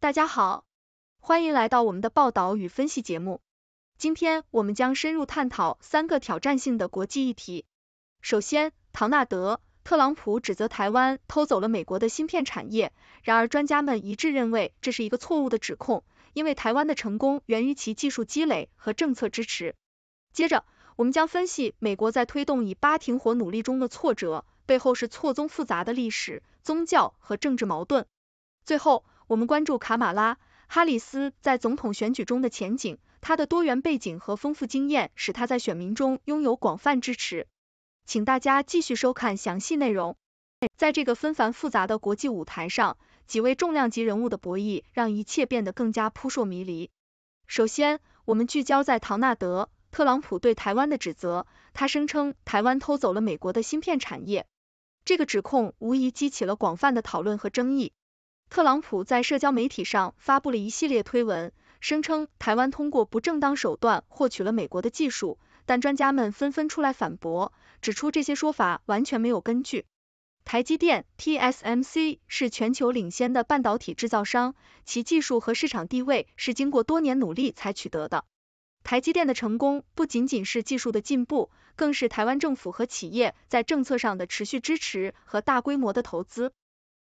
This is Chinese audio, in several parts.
大家好，欢迎来到我们的报道与分析节目。今天我们将深入探讨三个挑战性的国际议题。首先，唐纳德·特朗普指责台湾偷走了美国的芯片产业，然而专家们一致认为这是一个错误的指控，因为台湾的成功源于其技术积累和政策支持。接着，我们将分析美国在推动以巴停火努力中的挫折，背后是错综复杂的历史、宗教和政治矛盾。最后，我们关注卡马拉·哈里斯在总统选举中的前景，他的多元背景和丰富经验使他在选民中拥有广泛支持。请大家继续收看详细内容。在这个纷繁复杂的国际舞台上，几位重量级人物的博弈让一切变得更加扑朔迷离。首先，我们聚焦在唐纳德·特朗普对台湾的指责，他声称台湾偷走了美国的芯片产业，这个指控无疑激起了广泛的讨论和争议。特朗普在社交媒体上发布了一系列推文，声称台湾通过不正当手段获取了美国的技术，但专家们纷纷出来反驳，指出这些说法完全没有根据。台积电 （TSMC） 是全球领先的半导体制造商，其技术和市场地位是经过多年努力才取得的。台积电的成功不仅仅是技术的进步，更是台湾政府和企业在政策上的持续支持和大规模的投资。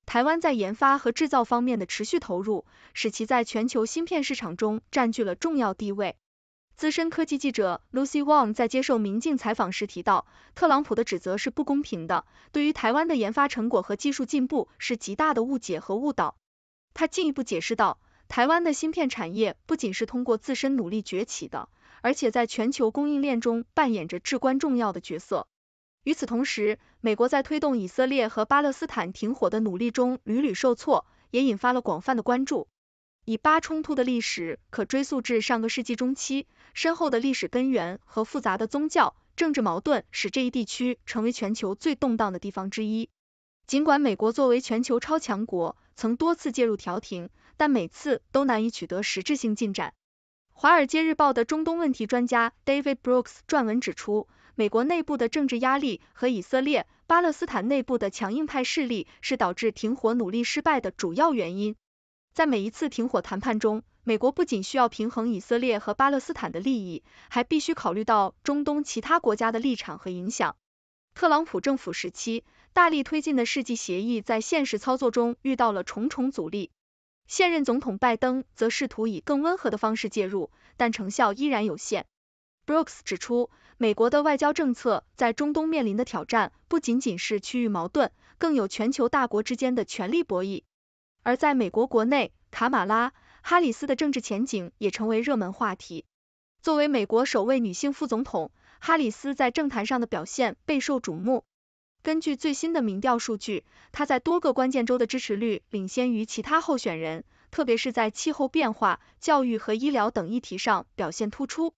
台湾在研发和制造方面的持续投入，使其在全球芯片市场中占据了重要地位。资深科技记者 Lucy w o n g 在接受《明镜》采访时提到，特朗普的指责是不公平的，对于台湾的研发成果和技术进步是极大的误解和误导。他进一步解释道，台湾的芯片产业不仅是通过自身努力崛起的，而且在全球供应链中扮演着至关重要的角色。与此同时，美国在推动以色列和巴勒斯坦停火的努力中屡屡受挫，也引发了广泛的关注。以巴冲突的历史可追溯至上个世纪中期，深厚的历史根源和复杂的宗教、政治矛盾使这一地区成为全球最动荡的地方之一。尽管美国作为全球超强国曾多次介入调停，但每次都难以取得实质性进展。《华尔街日报》的中东问题专家 David Brooks 撰文指出。美国内部的政治压力和以色列、巴勒斯坦内部的强硬派势力是导致停火努力失败的主要原因。在每一次停火谈判中，美国不仅需要平衡以色列和巴勒斯坦的利益，还必须考虑到中东其他国家的立场和影响。特朗普政府时期大力推进的《世纪协议》在现实操作中遇到了重重阻力，现任总统拜登则试图以更温和的方式介入，但成效依然有限。Brooks 指出，美国的外交政策在中东面临的挑战不仅仅是区域矛盾，更有全球大国之间的权力博弈。而在美国国内，卡马拉、哈里斯的政治前景也成为热门话题。作为美国首位女性副总统，哈里斯在政坛上的表现备受瞩目。根据最新的民调数据，她在多个关键州的支持率领先于其他候选人，特别是在气候变化、教育和医疗等议题上表现突出。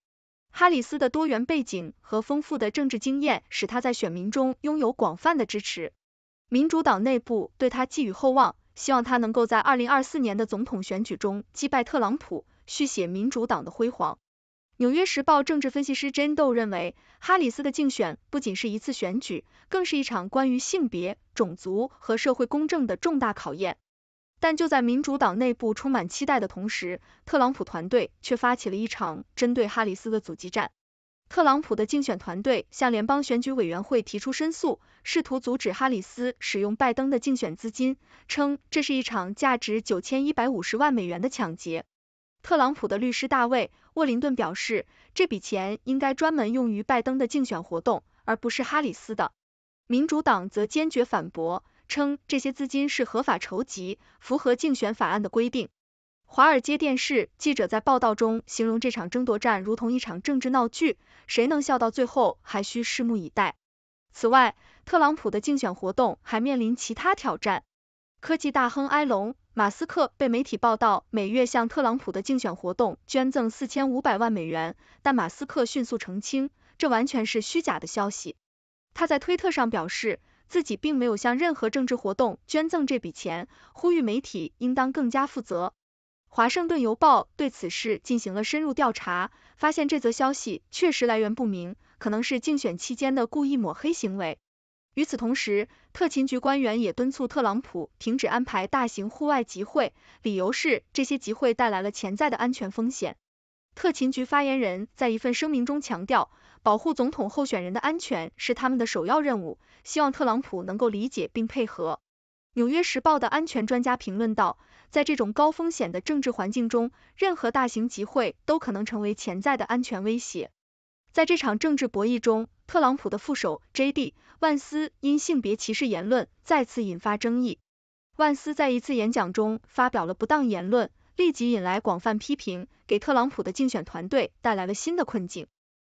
哈里斯的多元背景和丰富的政治经验，使他在选民中拥有广泛的支持。民主党内部对他寄予厚望，希望他能够在二零二四年的总统选举中击败特朗普，续写民主党的辉煌。《纽约时报》政治分析师珍·豆认为，哈里斯的竞选不仅是一次选举，更是一场关于性别、种族和社会公正的重大考验。但就在民主党内部充满期待的同时，特朗普团队却发起了一场针对哈里斯的阻击战。特朗普的竞选团队向联邦选举委员会提出申诉，试图阻止哈里斯使用拜登的竞选资金，称这是一场价值九千一百五十万美元的抢劫。特朗普的律师大卫·沃林顿表示，这笔钱应该专门用于拜登的竞选活动，而不是哈里斯的。民主党则坚决反驳。称这些资金是合法筹集，符合竞选法案的规定。华尔街电视记者在报道中形容这场争夺战如同一场政治闹剧，谁能笑到最后还需拭目以待。此外，特朗普的竞选活动还面临其他挑战。科技大亨埃隆·马斯克被媒体报道每月向特朗普的竞选活动捐赠四千五百万美元，但马斯克迅速澄清，这完全是虚假的消息。他在推特上表示。自己并没有向任何政治活动捐赠这笔钱，呼吁媒体应当更加负责。华盛顿邮报对此事进行了深入调查，发现这则消息确实来源不明，可能是竞选期间的故意抹黑行为。与此同时，特勤局官员也敦促特朗普停止安排大型户外集会，理由是这些集会带来了潜在的安全风险。特勤局发言人在一份声明中强调。保护总统候选人的安全是他们的首要任务，希望特朗普能够理解并配合。《纽约时报》的安全专家评论道：“在这种高风险的政治环境中，任何大型集会都可能成为潜在的安全威胁。”在这场政治博弈中，特朗普的副手 J.D. 万斯因性别歧视言论再次引发争议。万斯在一次演讲中发表了不当言论，立即引来广泛批评，给特朗普的竞选团队带来了新的困境。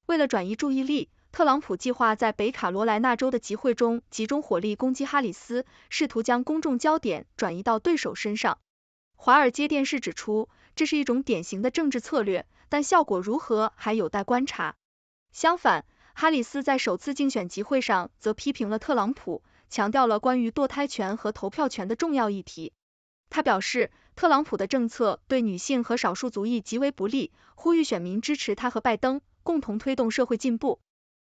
为了转移注意力，特朗普计划在北卡罗来纳州的集会中集中火力攻击哈里斯，试图将公众焦点转移到对手身上。华尔街电视指出，这是一种典型的政治策略，但效果如何还有待观察。相反，哈里斯在首次竞选集会上则批评了特朗普，强调了关于堕胎权和投票权的重要议题。他表示，特朗普的政策对女性和少数族裔极为不利，呼吁选民支持他和拜登。共同推动社会进步。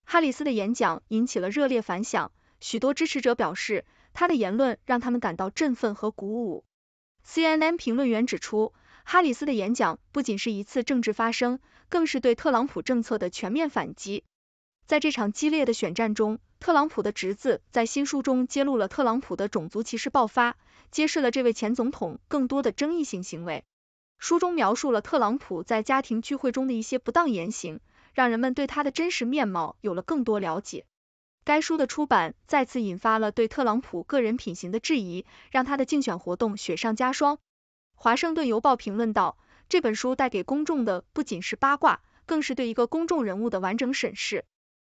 哈里斯的演讲引起了热烈反响，许多支持者表示，他的言论让他们感到振奋和鼓舞。CNN 评论员指出，哈里斯的演讲不仅是一次政治发声，更是对特朗普政策的全面反击。在这场激烈的选战中，特朗普的侄子在新书中揭露了特朗普的种族歧视爆发，揭示了这位前总统更多的争议性行为。书中描述了特朗普在家庭聚会中的一些不当言行。让人们对他的真实面貌有了更多了解。该书的出版再次引发了对特朗普个人品行的质疑，让他的竞选活动雪上加霜。《华盛顿邮报》评论道：“这本书带给公众的不仅是八卦，更是对一个公众人物的完整审视。”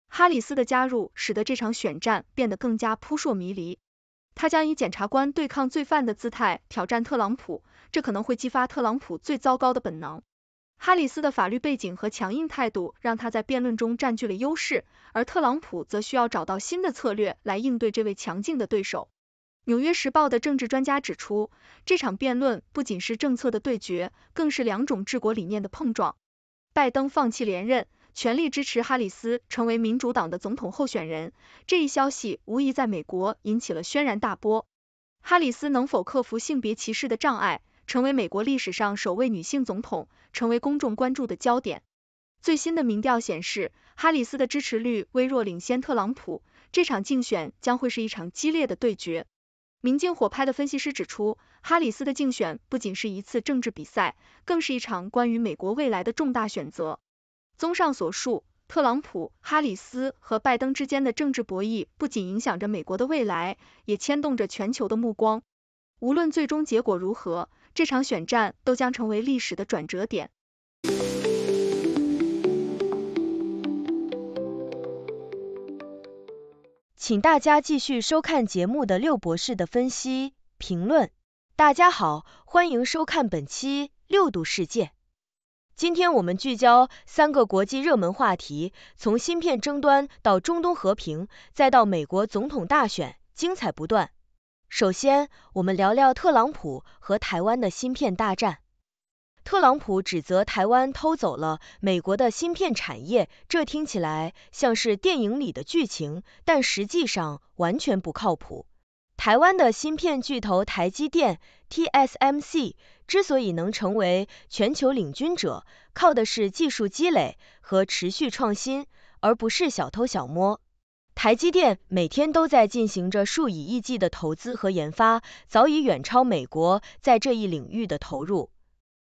哈里斯的加入使得这场选战变得更加扑朔迷离。他将以检察官对抗罪犯的姿态挑战特朗普，这可能会激发特朗普最糟糕的本能。哈里斯的法律背景和强硬态度让他在辩论中占据了优势，而特朗普则需要找到新的策略来应对这位强劲的对手。《纽约时报》的政治专家指出，这场辩论不仅是政策的对决，更是两种治国理念的碰撞。拜登放弃连任，全力支持哈里斯成为民主党的总统候选人，这一消息无疑在美国引起了轩然大波。哈里斯能否克服性别歧视的障碍？成为美国历史上首位女性总统，成为公众关注的焦点。最新的民调显示，哈里斯的支持率微弱领先特朗普，这场竞选将会是一场激烈的对决。民进火拍的分析师指出，哈里斯的竞选不仅是一次政治比赛，更是一场关于美国未来的重大选择。综上所述，特朗普、哈里斯和拜登之间的政治博弈不仅影响着美国的未来，也牵动着全球的目光。无论最终结果如何，这场选战都将成为历史的转折点。请大家继续收看节目的六博士的分析评论。大家好，欢迎收看本期《六度世界》。今天我们聚焦三个国际热门话题：从芯片争端到中东和平，再到美国总统大选，精彩不断。首先，我们聊聊特朗普和台湾的芯片大战。特朗普指责台湾偷走了美国的芯片产业，这听起来像是电影里的剧情，但实际上完全不靠谱。台湾的芯片巨头台积电 （TSMC） 之所以能成为全球领军者，靠的是技术积累和持续创新，而不是小偷小摸。台积电每天都在进行着数以亿计的投资和研发，早已远超美国在这一领域的投入。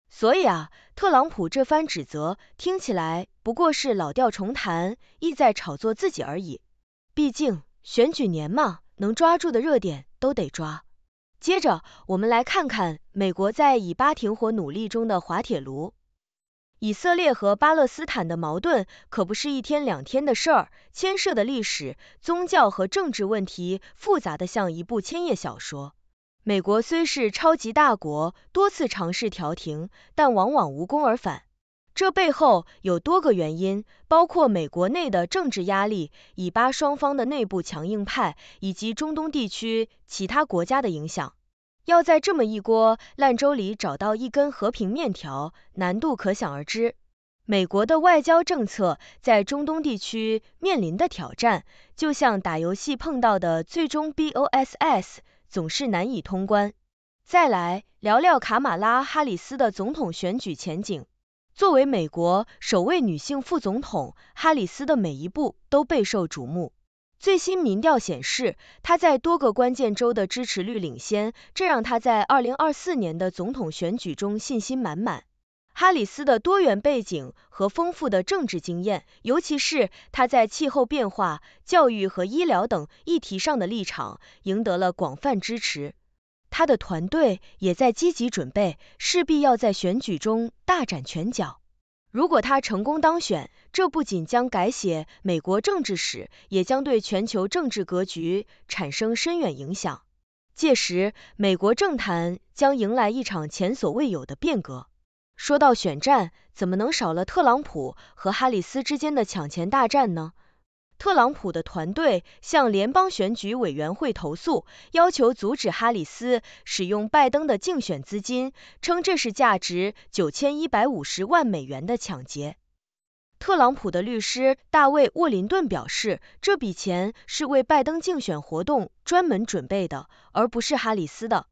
所以啊，特朗普这番指责听起来不过是老调重弹，意在炒作自己而已。毕竟选举年嘛，能抓住的热点都得抓。接着，我们来看看美国在以巴停火努力中的滑铁卢。以色列和巴勒斯坦的矛盾可不是一天两天的事儿，牵涉的历史、宗教和政治问题复杂得像一部千页小说。美国虽是超级大国，多次尝试调停，但往往无功而返。这背后有多个原因，包括美国内的政治压力、以巴双方的内部强硬派，以及中东地区其他国家的影响。要在这么一锅烂粥里找到一根和平面条，难度可想而知。美国的外交政策在中东地区面临的挑战，就像打游戏碰到的最终 BOSS，总是难以通关。再来聊聊卡马拉·哈里斯的总统选举前景。作为美国首位女性副总统，哈里斯的每一步都备受瞩目。最新民调显示，他在多个关键州的支持率领先，这让他在2024年的总统选举中信心满满。哈里斯的多元背景和丰富的政治经验，尤其是他在气候变化、教育和医疗等议题上的立场，赢得了广泛支持。他的团队也在积极准备，势必要在选举中大展拳脚。如果他成功当选，这不仅将改写美国政治史，也将对全球政治格局产生深远影响。届时，美国政坛将迎来一场前所未有的变革。说到选战，怎么能少了特朗普和哈里斯之间的抢钱大战呢？特朗普的团队向联邦选举委员会投诉，要求阻止哈里斯使用拜登的竞选资金，称这是价值九千一百五十万美元的抢劫。特朗普的律师大卫·沃林顿表示，这笔钱是为拜登竞选活动专门准备的，而不是哈里斯的。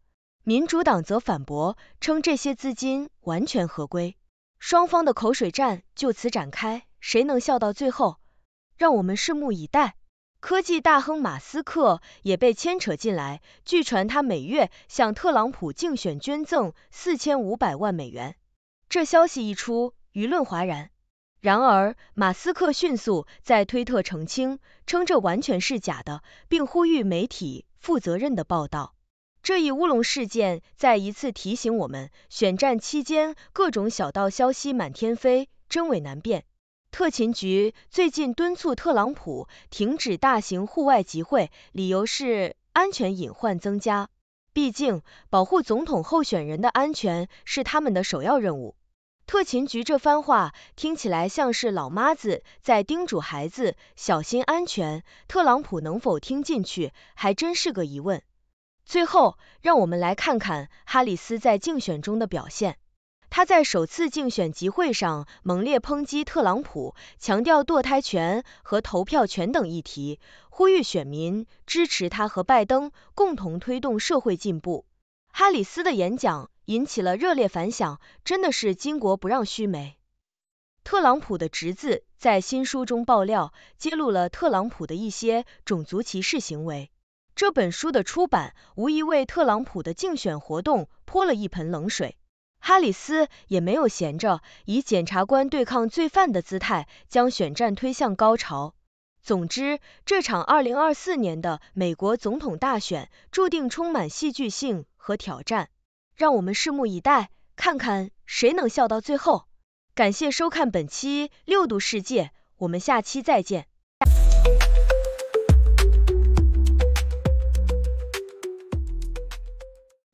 民主党则反驳称，这些资金完全合规。双方的口水战就此展开，谁能笑到最后？让我们拭目以待。科技大亨马斯克也被牵扯进来，据传他每月向特朗普竞选捐赠四千五百万美元。这消息一出，舆论哗然。然而，马斯克迅速在推特澄清，称这完全是假的，并呼吁媒体负责任的报道。这一乌龙事件再一次提醒我们，选战期间各种小道消息满天飞，真伪难辨。特勤局最近敦促特朗普停止大型户外集会，理由是安全隐患增加。毕竟，保护总统候选人的安全是他们的首要任务。特勤局这番话听起来像是老妈子在叮嘱孩子小心安全，特朗普能否听进去还真是个疑问。最后，让我们来看看哈里斯在竞选中的表现。他在首次竞选集会上猛烈抨击特朗普，强调堕胎权和投票权等议题，呼吁选民支持他和拜登共同推动社会进步。哈里斯的演讲引起了热烈反响，真的是巾帼不让须眉。特朗普的侄子在新书中爆料，揭露了特朗普的一些种族歧视行为。这本书的出版无疑为特朗普的竞选活动泼了一盆冷水。哈里斯也没有闲着，以检察官对抗罪犯的姿态，将选战推向高潮。总之，这场二零二四年的美国总统大选注定充满戏剧性和挑战，让我们拭目以待，看看谁能笑到最后。感谢收看本期六度世界，我们下期再见。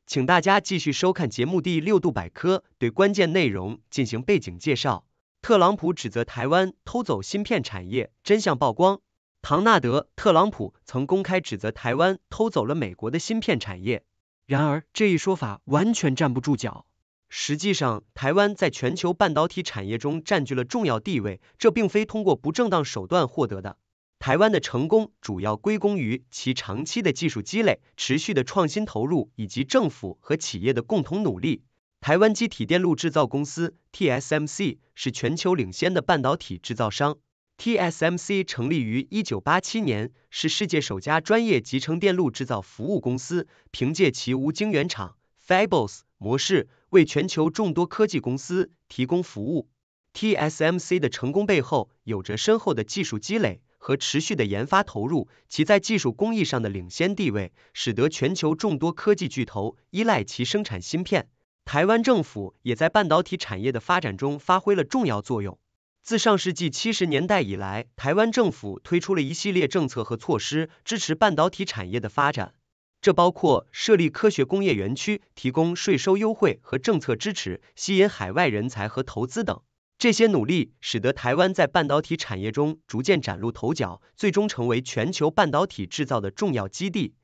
请大家继续收看节目第六度百科，对关键内容进行背景介绍。特朗普指责台湾偷走芯片产业，真相曝光。唐纳德·特朗普曾公开指责台湾偷走了美国的芯片产业，然而这一说法完全站不住脚。实际上，台湾在全球半导体产业中占据了重要地位，这并非通过不正当手段获得的。台湾的成功主要归功于其长期的技术积累、持续的创新投入以及政府和企业的共同努力。台湾机体电路制造公司 TSMC 是全球领先的半导体制造商。TSMC 成立于一九八七年，是世界首家专业集成电路制造服务公司。凭借其无晶圆厂 Fabos 模式，为全球众多科技公司提供服务。TSMC 的成功背后有着深厚的技术积累。和持续的研发投入，其在技术工艺上的领先地位，使得全球众多科技巨头依赖其生产芯片。台湾政府也在半导体产业的发展中发挥了重要作用。自上世纪七十年代以来，台湾政府推出了一系列政策和措施，支持半导体产业的发展。这包括设立科学工业园区、提供税收优惠和政策支持、吸引海外人才和投资等。这些努力使得台湾在半导体产业中逐渐崭露头角，最终成为全球半导体制造的重要基地。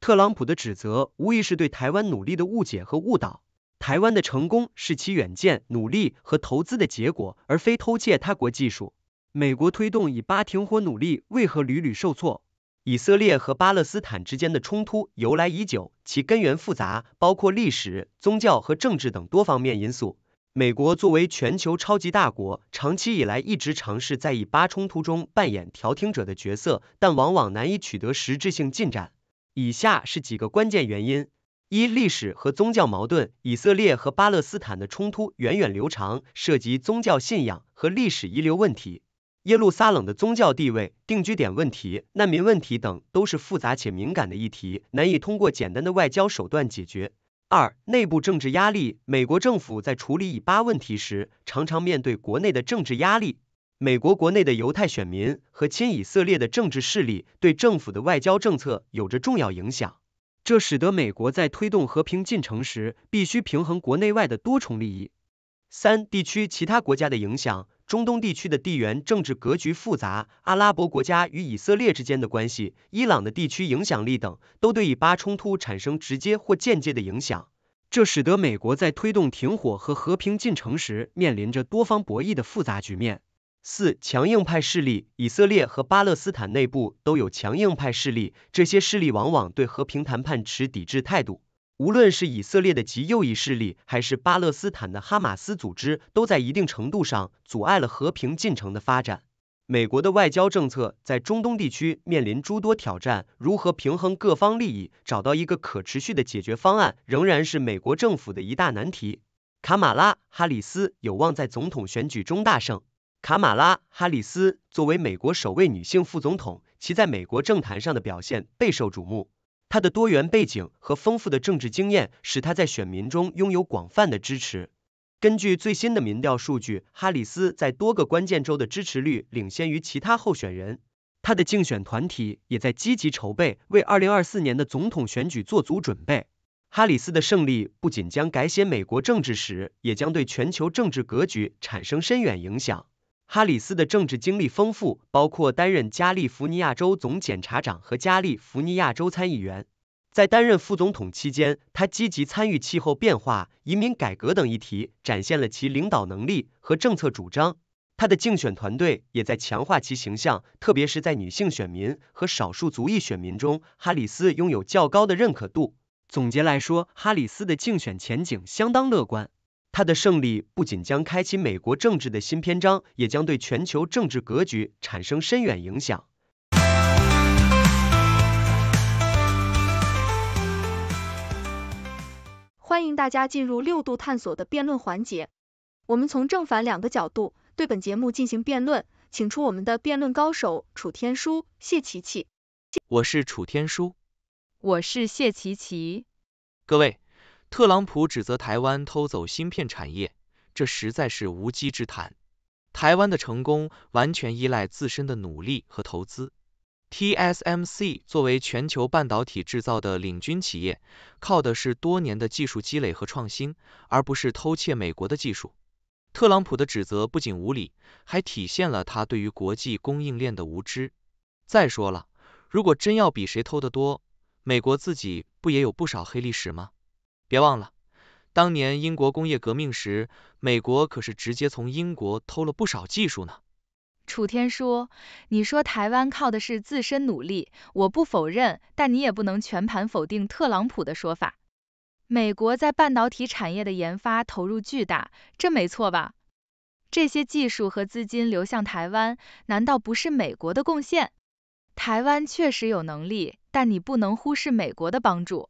特朗普的指责无疑是对台湾努力的误解和误导。台湾的成功是其远见、努力和投资的结果，而非偷窃他国技术。美国推动以巴停火努力为何屡屡受挫？以色列和巴勒斯坦之间的冲突由来已久，其根源复杂，包括历史、宗教和政治等多方面因素。美国作为全球超级大国，长期以来一直尝试在以巴冲突中扮演调停者的角色，但往往难以取得实质性进展。以下是几个关键原因：一、历史和宗教矛盾。以色列和巴勒斯坦的冲突源远流长，涉及宗教信仰和历史遗留问题。耶路撒冷的宗教地位、定居点问题、难民问题等都是复杂且敏感的议题，难以通过简单的外交手段解决。二、内部政治压力。美国政府在处理以巴问题时，常常面对国内的政治压力。美国国内的犹太选民和亲以色列的政治势力对政府的外交政策有着重要影响，这使得美国在推动和平进程时必须平衡国内外的多重利益。三、地区其他国家的影响。中东地区的地缘政治格局复杂，阿拉伯国家与以色列之间的关系、伊朗的地区影响力等，都对以巴冲突产生直接或间接的影响。这使得美国在推动停火和和平进程时，面临着多方博弈的复杂局面。四、强硬派势力，以色列和巴勒斯坦内部都有强硬派势力，这些势力往往对和平谈判持抵制态度。无论是以色列的极右翼势力，还是巴勒斯坦的哈马斯组织，都在一定程度上阻碍了和平进程的发展。美国的外交政策在中东地区面临诸多挑战，如何平衡各方利益，找到一个可持续的解决方案，仍然是美国政府的一大难题。卡马拉·哈里斯有望在总统选举中大胜。卡马拉·哈里斯作为美国首位女性副总统，其在美国政坛上的表现备受瞩目。他的多元背景和丰富的政治经验使他在选民中拥有广泛的支持。根据最新的民调数据，哈里斯在多个关键州的支持率领先于其他候选人。他的竞选团体也在积极筹备，为二零二四年的总统选举做足准备。哈里斯的胜利不仅将改写美国政治史，也将对全球政治格局产生深远影响。哈里斯的政治经历丰富，包括担任加利福尼亚州总检察长和加利福尼亚州参议员。在担任副总统期间，他积极参与气候变化、移民改革等议题，展现了其领导能力和政策主张。他的竞选团队也在强化其形象，特别是在女性选民和少数族裔选民中，哈里斯拥有较高的认可度。总结来说，哈里斯的竞选前景相当乐观。他的胜利不仅将开启美国政治的新篇章，也将对全球政治格局产生深远影响。欢迎大家进入六度探索的辩论环节，我们从正反两个角度对本节目进行辩论，请出我们的辩论高手楚天舒、谢琪琪。我是楚天舒，我是谢琪琪。各位。特朗普指责台湾偷走芯片产业，这实在是无稽之谈。台湾的成功完全依赖自身的努力和投资。TSMC 作为全球半导体制造的领军企业，靠的是多年的技术积累和创新，而不是偷窃美国的技术。特朗普的指责不仅无理，还体现了他对于国际供应链的无知。再说了，如果真要比谁偷的多，美国自己不也有不少黑历史吗？别忘了，当年英国工业革命时，美国可是直接从英国偷了不少技术呢。楚天说：“你说台湾靠的是自身努力，我不否认，但你也不能全盘否定特朗普的说法。美国在半导体产业的研发投入巨大，这没错吧？这些技术和资金流向台湾，难道不是美国的贡献？台湾确实有能力，但你不能忽视美国的帮助。”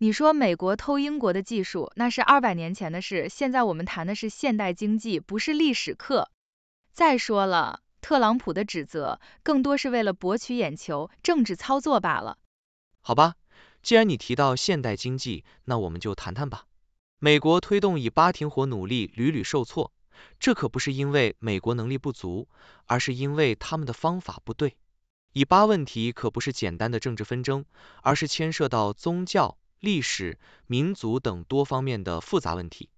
你说美国偷英国的技术，那是二百年前的事。现在我们谈的是现代经济，不是历史课。再说了，特朗普的指责更多是为了博取眼球，政治操作罢了。好吧，既然你提到现代经济，那我们就谈谈吧。美国推动以巴停火努力屡屡受挫，这可不是因为美国能力不足，而是因为他们的方法不对。以巴问题可不是简单的政治纷争，而是牵涉到宗教。历史、民族等多方面的复杂问题，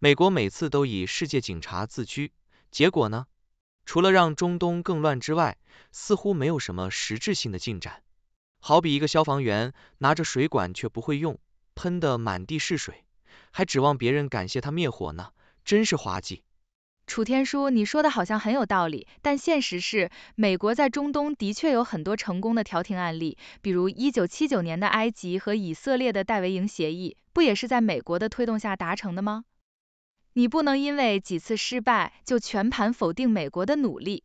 美国每次都以世界警察自居，结果呢？除了让中东更乱之外，似乎没有什么实质性的进展。好比一个消防员拿着水管却不会用，喷得满地是水，还指望别人感谢他灭火呢，真是滑稽。楚天舒，你说的好像很有道理，但现实是，美国在中东的确有很多成功的调停案例，比如1979年的埃及和以色列的戴维营协议，不也是在美国的推动下达成的吗？你不能因为几次失败就全盘否定美国的努力。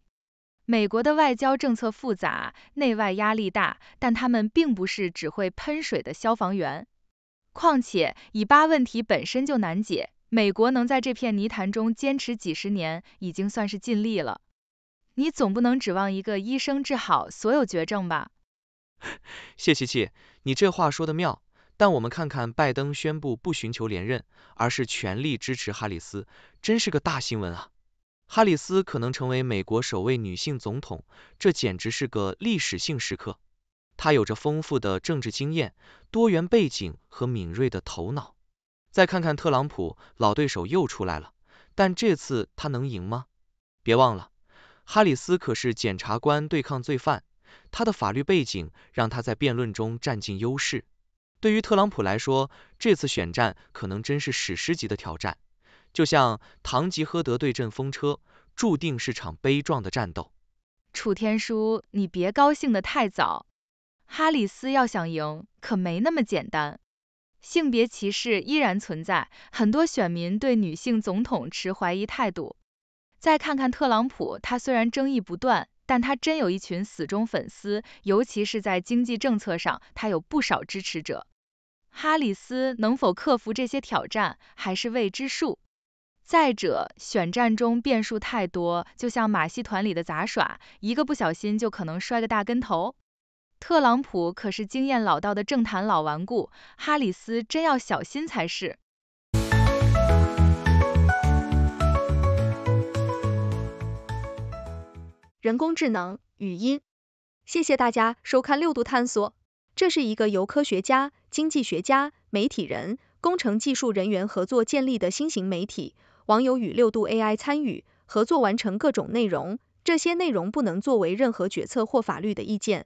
美国的外交政策复杂，内外压力大，但他们并不是只会喷水的消防员。况且，以巴问题本身就难解。美国能在这片泥潭中坚持几十年，已经算是尽力了。你总不能指望一个医生治好所有绝症吧？谢琪琪，你这话说的妙。但我们看看拜登宣布不寻求连任，而是全力支持哈里斯，真是个大新闻啊！哈里斯可能成为美国首位女性总统，这简直是个历史性时刻。她有着丰富的政治经验、多元背景和敏锐的头脑。再看看特朗普，老对手又出来了，但这次他能赢吗？别忘了，哈里斯可是检察官，对抗罪犯，他的法律背景让他在辩论中占尽优势。对于特朗普来说，这次选战可能真是史诗级的挑战，就像堂吉诃德对阵风车，注定是场悲壮的战斗。楚天舒，你别高兴的太早，哈里斯要想赢，可没那么简单。性别歧视依然存在，很多选民对女性总统持怀疑态度。再看看特朗普，他虽然争议不断，但他真有一群死忠粉丝，尤其是在经济政策上，他有不少支持者。哈里斯能否克服这些挑战，还是未知数。再者，选战中变数太多，就像马戏团里的杂耍，一个不小心就可能摔个大跟头。特朗普可是经验老道的政坛老顽固，哈里斯真要小心才是。人工智能语音，谢谢大家收看六度探索。这是一个由科学家、经济学家、媒体人、工程技术人员合作建立的新型媒体。网友与六度 AI 参与合作完成各种内容，这些内容不能作为任何决策或法律的意见。